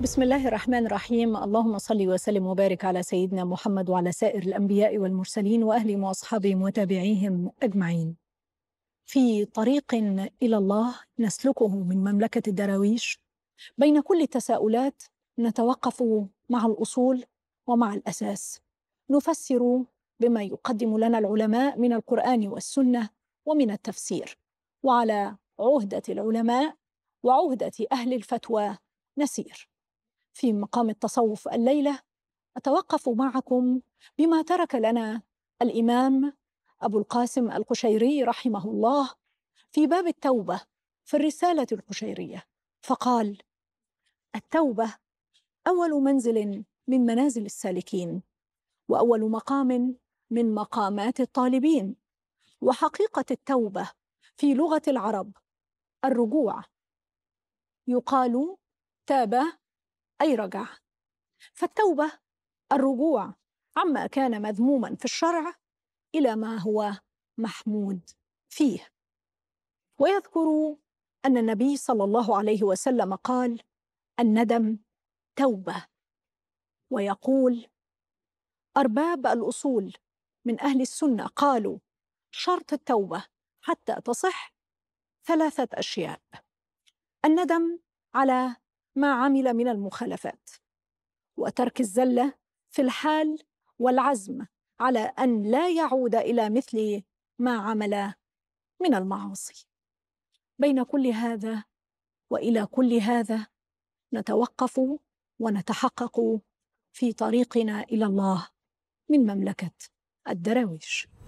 بسم الله الرحمن الرحيم اللهم صل وسلم وبارك على سيدنا محمد وعلى سائر الأنبياء والمرسلين وأهلهم وأصحابهم وتابعيهم أجمعين في طريق إلى الله نسلكه من مملكة الدراويش بين كل التساؤلات نتوقف مع الأصول ومع الأساس نفسر بما يقدم لنا العلماء من القرآن والسنة ومن التفسير وعلى عهدة العلماء وعهدة أهل الفتوى نسير في مقام التصوف الليله اتوقف معكم بما ترك لنا الامام ابو القاسم القشيري رحمه الله في باب التوبه في الرساله القشيريه فقال التوبه اول منزل من منازل السالكين واول مقام من مقامات الطالبين وحقيقه التوبه في لغه العرب الرجوع يقال تاب أي رجع فالتوبة الرجوع عما كان مذموما في الشرع إلى ما هو محمود فيه ويذكر أن النبي صلى الله عليه وسلم قال الندم توبة ويقول أرباب الأصول من أهل السنة قالوا شرط التوبة حتى تصح ثلاثة أشياء الندم على ما عمل من المخالفات وترك الزله في الحال والعزم على ان لا يعود الى مثل ما عمل من المعاصي بين كل هذا والى كل هذا نتوقف ونتحقق في طريقنا الى الله من مملكه الدراويش